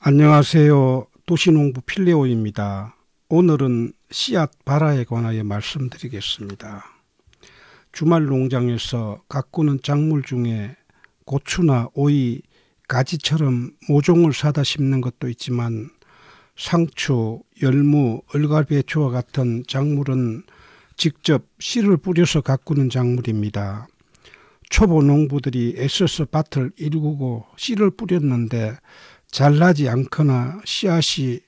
안녕하세요. 도시농부 필레오입니다. 오늘은 씨앗 발화에 관하여 말씀드리겠습니다. 주말 농장에서 가꾸는 작물 중에 고추나 오이, 가지처럼 모종을 사다 심는 것도 있지만 상추, 열무, 얼갈배추와 같은 작물은 직접 씨를 뿌려서 가꾸는 작물입니다. 초보 농부들이 애써서 밭을 일구고 씨를 뿌렸는데 잘나지 않거나 씨앗이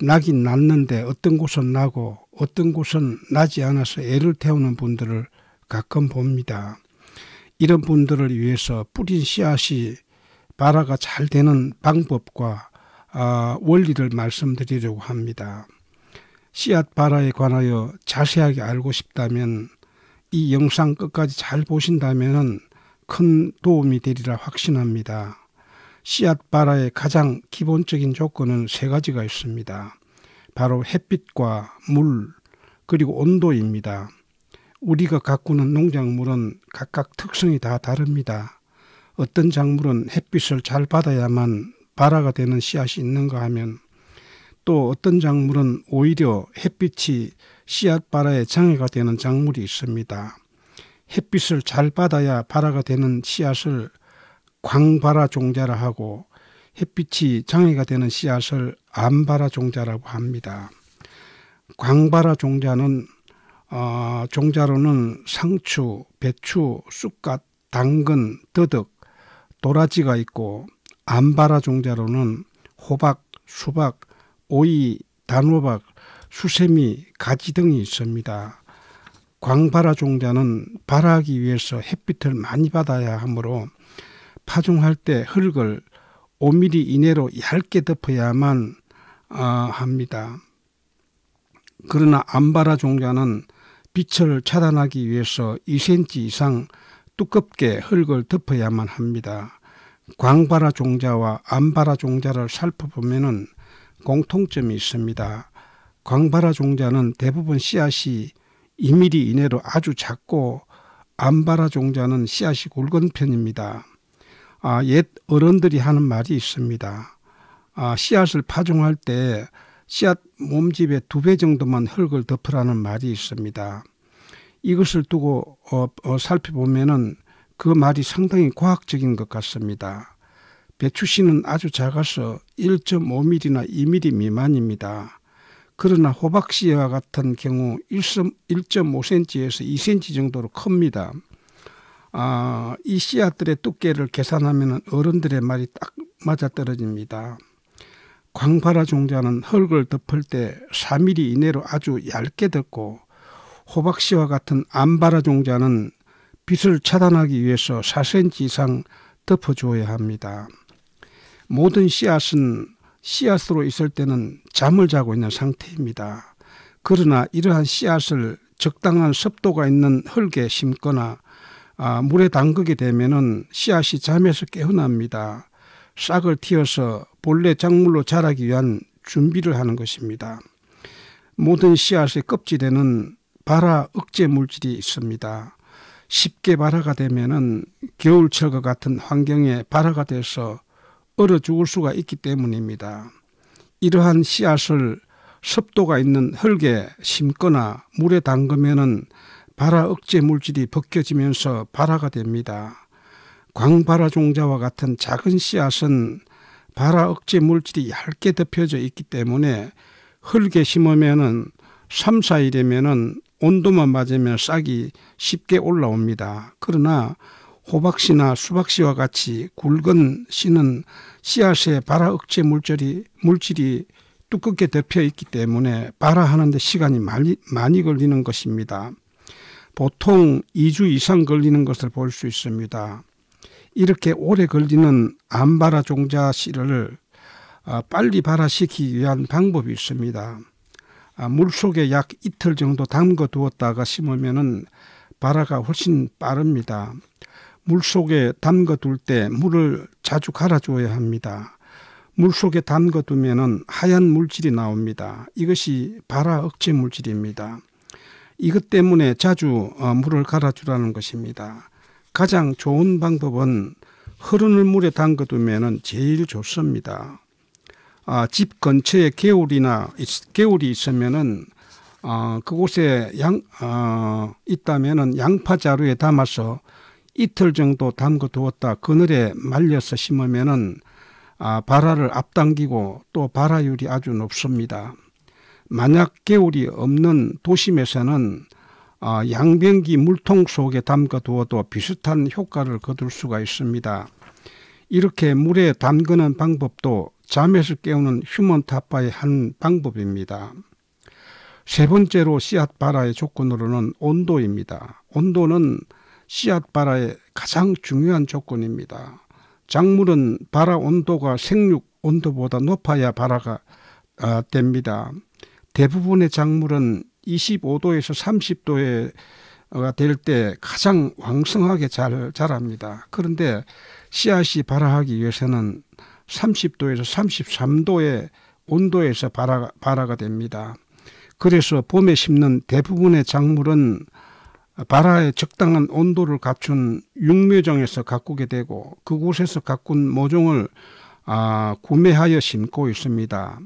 나긴 났는데 어떤 곳은 나고 어떤 곳은 나지 않아서 애를 태우는 분들을 가끔 봅니다. 이런 분들을 위해서 뿌린 씨앗이 발화가 잘 되는 방법과 아, 원리를 말씀드리려고 합니다. 씨앗 발화에 관하여 자세하게 알고 싶다면 이 영상 끝까지 잘 보신다면 큰 도움이 되리라 확신합니다. 씨앗 바라의 가장 기본적인 조건은 세 가지가 있습니다. 바로 햇빛과 물, 그리고 온도입니다. 우리가 가꾸는 농작물은 각각 특성이 다 다릅니다. 어떤 작물은 햇빛을 잘 받아야만 바라가 되는 씨앗이 있는가 하면 또 어떤 작물은 오히려 햇빛이 씨앗 바라에 장애가 되는 작물이 있습니다. 햇빛을 잘 받아야 바라가 되는 씨앗을 광발화 종자라 하고 햇빛이 장애가 되는 씨앗을 암발화 종자라고 합니다. 광발화 종자는 어, 종자로는 상추, 배추, 쑥갓, 당근, 뜨득, 도라지가 있고 암바라 종자로는 호박, 수박, 오이, 단호박, 수세미, 가지 등이 있습니다. 광바라 종자는 발하기 위해서 햇빛을 많이 받아야 하므로 파종할 때 흙을 5mm 이내로 얇게 덮어야만 아, 합니다. 그러나 암바라 종자는 빛을 차단하기 위해서 2cm 이상 두껍게 흙을 덮어야만 합니다. 광바라 종자와 암바라 종자를 살펴보면 공통점이 있습니다. 광바라 종자는 대부분 씨앗이 2mm 이내로 아주 작고 암바라 종자는 씨앗이 굵은 편입니다. 아, 옛 어른들이 하는 말이 있습니다. 아, 씨앗을 파종할 때 씨앗 몸집의 두 배 정도만 흙을 덮으라는 말이 있습니다. 이것을 두고 어, 어, 살펴보면그 말이 상당히 과학적인 것 같습니다. 배추씨는 아주 작아서 1.5mm나 2mm 미만입니다. 그러나 호박씨와 같은 경우 1.5cm에서 2cm 정도로 큽니다. 아, 이 씨앗들의 두께를 계산하면 어른들의 말이 딱 맞아떨어집니다. 광파라 종자는 흙을 덮을 때 4mm 이내로 아주 얇게 덮고 호박씨와 같은 암바라 종자는 빛을 차단하기 위해서 4cm 이상 덮어줘야 합니다. 모든 씨앗은 씨앗으로 있을 때는 잠을 자고 있는 상태입니다. 그러나 이러한 씨앗을 적당한 습도가 있는 흙에 심거나 아, 물에 담그게 되면은 씨앗이 잠에서 깨어납니다. 싹을 틔어서 본래 작물로 자라기 위한 준비를 하는 것입니다. 모든 씨앗의 껍질에는 발화 억제 물질이 있습니다. 쉽게 발화가 되면은 겨울철과 같은 환경에 발화가 돼서 얼어 죽을 수가 있기 때문입니다. 이러한 씨앗을 습도가 있는 흙에 심거나 물에 담그면은 발화 억제 물질이 벗겨지면서 발화가 됩니다. 광발화 종자와 같은 작은 씨앗은 발화 억제 물질이 얇게 덮여져 있기 때문에 흙에 심으면 3, 4일이면 온도만 맞으면 싹이 쉽게 올라옵니다. 그러나 호박씨나 수박씨와 같이 굵은 씨는 씨앗에 발화 억제 물질이 물질이 두껍게 덮여 있기 때문에 발화하는데 시간이 많이 많이 걸리는 것입니다. 보통 2주 이상 걸리는 것을 볼 수 있습니다. 이렇게 오래 걸리는 암바라 종자 씨를 아, 빨리 발화시키기 위한 방법이 있습니다. 아, 물속에 약 이틀 정도 담궈 두었다가 심으면 발화가 훨씬 빠릅니다. 물속에 담궈 둘때 물을 자주 갈아줘야 합니다. 물속에 담궈 두면 하얀 물질이 나옵니다. 이것이 발화 억제 물질입니다. 이것 때문에 자주 어, 물을 갈아주라는 것입니다. 가장 좋은 방법은 흐르는 물에 담가두면 제일 좋습니다. 아, 집 근처에 개울이나 개울이 있으면은 아, 그곳에 양 아, 있다면은 양파 자루에 담아서 이틀 정도 담궈 두었다 그늘에 말려서 심으면은 아, 발화를 앞당기고 또 발화율이 아주 높습니다. 만약 개울이 없는 도심에서는 아, 양변기 물통 속에 담가 두어도 비슷한 효과를 거둘 수가 있습니다. 이렇게 물에 담그는 방법도 잠에서 깨우는 휴먼 타파의 한 방법입니다. 세 번째로 씨앗 발아의 조건으로는 온도입니다. 온도는 씨앗 발아의 가장 중요한 조건입니다. 작물은 발아 온도가 생육 온도보다 높아야 발아가 아, 됩니다. 대부분의 작물은 25도에서 30도에 가될 때 가장 왕성하게 잘 자랍니다. 그런데 씨앗이 발화하기 위해서는 30도에서 33도의 온도에서 발화, 발화가 됩니다. 그래서 봄에 심는 대부분의 작물은 발화에 적당한 온도를 갖춘 육묘정에서 가꾸게 되고 그곳에서 가꾼 모종을 아, 구매하여 심고 있습니다.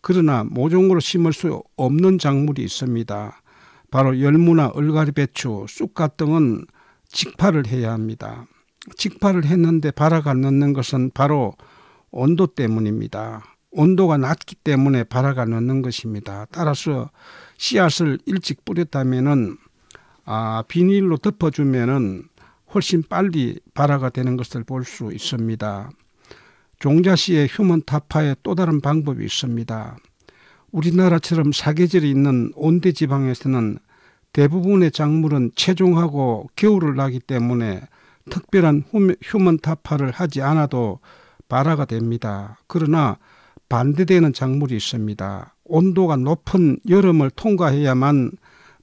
그러나 모종으로 심을 수 없는 작물이 있습니다. 바로 열무나 얼갈이 배추, 쑥갓 등은 직파를 해야 합니다. 직파를 했는데 발아가 넣는 것은 바로 온도 때문입니다. 온도가 낮기 때문에 발아가 넣는 것입니다. 따라서 씨앗을 일찍 뿌렸다면은 아, 비닐로 덮어주면은 훨씬 빨리 발아가 되는 것을 볼 수 있습니다. 종자 씨의 휴먼 타파의 또 다른 방법이 있습니다. 우리나라처럼 사계절이 있는 온대 지방에서는 대부분의 작물은 체종하고 겨울을 나기 때문에 특별한 휴먼 타파를 하지 않아도 발화가 됩니다. 그러나 반대되는 작물이 있습니다. 온도가 높은 여름을 통과해야만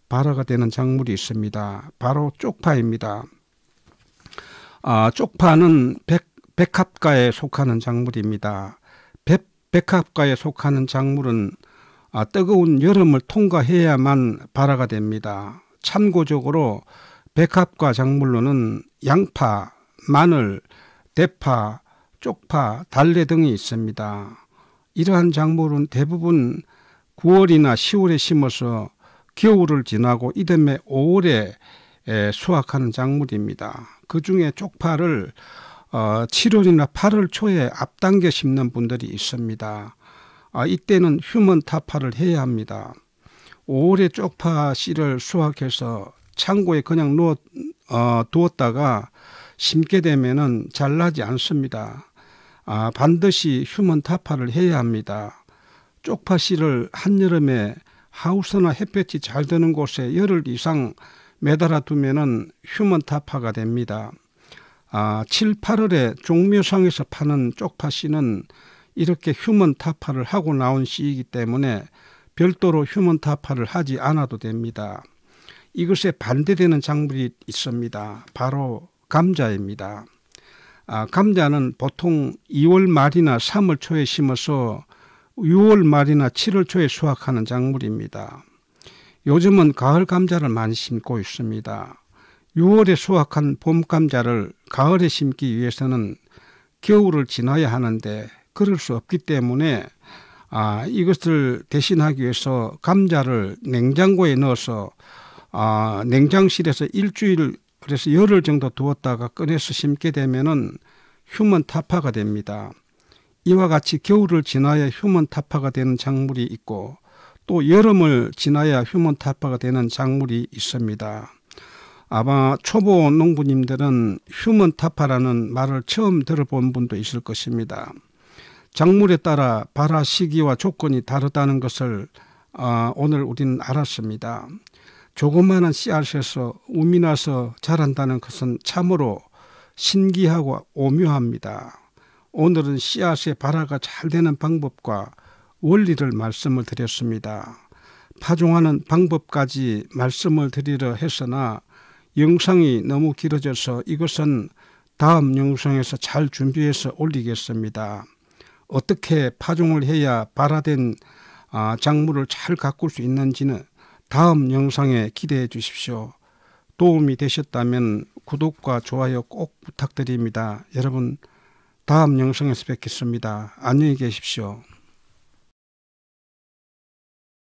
발화가 되는 작물이 있습니다. 바로 쪽파입니다. 아, 쪽파는 100 백합과에 속하는 작물입니다. 백, 백합과에 속하는 작물은 아, 뜨거운 여름을 통과해야만 발화가 됩니다. 참고적으로 백합과 작물로는 양파, 마늘, 대파, 쪽파, 달래 등이 있습니다. 이러한 작물은 대부분 9월이나 10월에 심어서 겨울을 지나고 이듬해 5월에 수확하는 작물입니다. 그 중에 쪽파를 어, 7월이나 8월 초에 앞당겨 심는 분들이 있습니다. 아, 이때는 휴먼 타파를 해야 합니다. 5월에 쪽파 씨를 수확해서 창고에 그냥 놓 어, 두었다가 심게 되면은 잘 나지 않습니다. 아, 반드시 휴먼 타파를 해야 합니다. 쪽파 씨를 한여름에 하우스나 햇볕이 잘 드는 곳에 열흘 이상 매달아 두면은 휴먼 타파가 됩니다. 아, 7, 8월에 종묘상에서 파는 쪽파씨는 이렇게 휴먼 타파를 하고 나온 씨이기 때문에 별도로 휴먼 타파를 하지 않아도 됩니다. 이것에 반대되는 작물이 있습니다. 바로 감자입니다. 아, 감자는 보통 2월 말이나 3월 초에 심어서 6월 말이나 7월 초에 수확하는 작물입니다. 요즘은 가을 감자를 많이 심고 있습니다. 6월에 수확한 봄감자를 가을에 심기 위해서는 겨울을 지나야 하는데 그럴 수 없기 때문에 아, 이것을 대신하기 위해서 감자를 냉장고에 넣어서 아, 냉장실에서 일주일 그래서 열흘 정도 두었다가 꺼내서 심게 되면은 휴먼 타파가 됩니다. 이와 같이 겨울을 지나야 휴먼 타파가 되는 작물이 있고 또 여름을 지나야 휴먼 타파가 되는 작물이 있습니다. 아마 초보 농부님들은 휴먼 타파라는 말을 처음 들어본 분도 있을 것입니다. 작물에 따라 발화 시기와 조건이 다르다는 것을 어, 오늘 우리는 알았습니다. 조그마한 씨앗에서 우미 나서 자란다는 것은 참으로 신기하고 오묘합니다. 오늘은 씨앗의 발화가 잘 되는 방법과 원리를 말씀을 드렸습니다. 파종하는 방법까지 말씀을 드리려 했으나 영상이 너무 길어져서 이것은 다음 영상에서 잘 준비해서 올리겠습니다. 어떻게 파종을 해야 발화된 아, 작물을 잘 가꿀 수 있는지는 다음 영상에 기대해 주십시오. 도움이 되셨다면 구독과 좋아요 꼭 부탁드립니다. 여러분 다음 영상에서 뵙겠습니다. 안녕히 계십시오.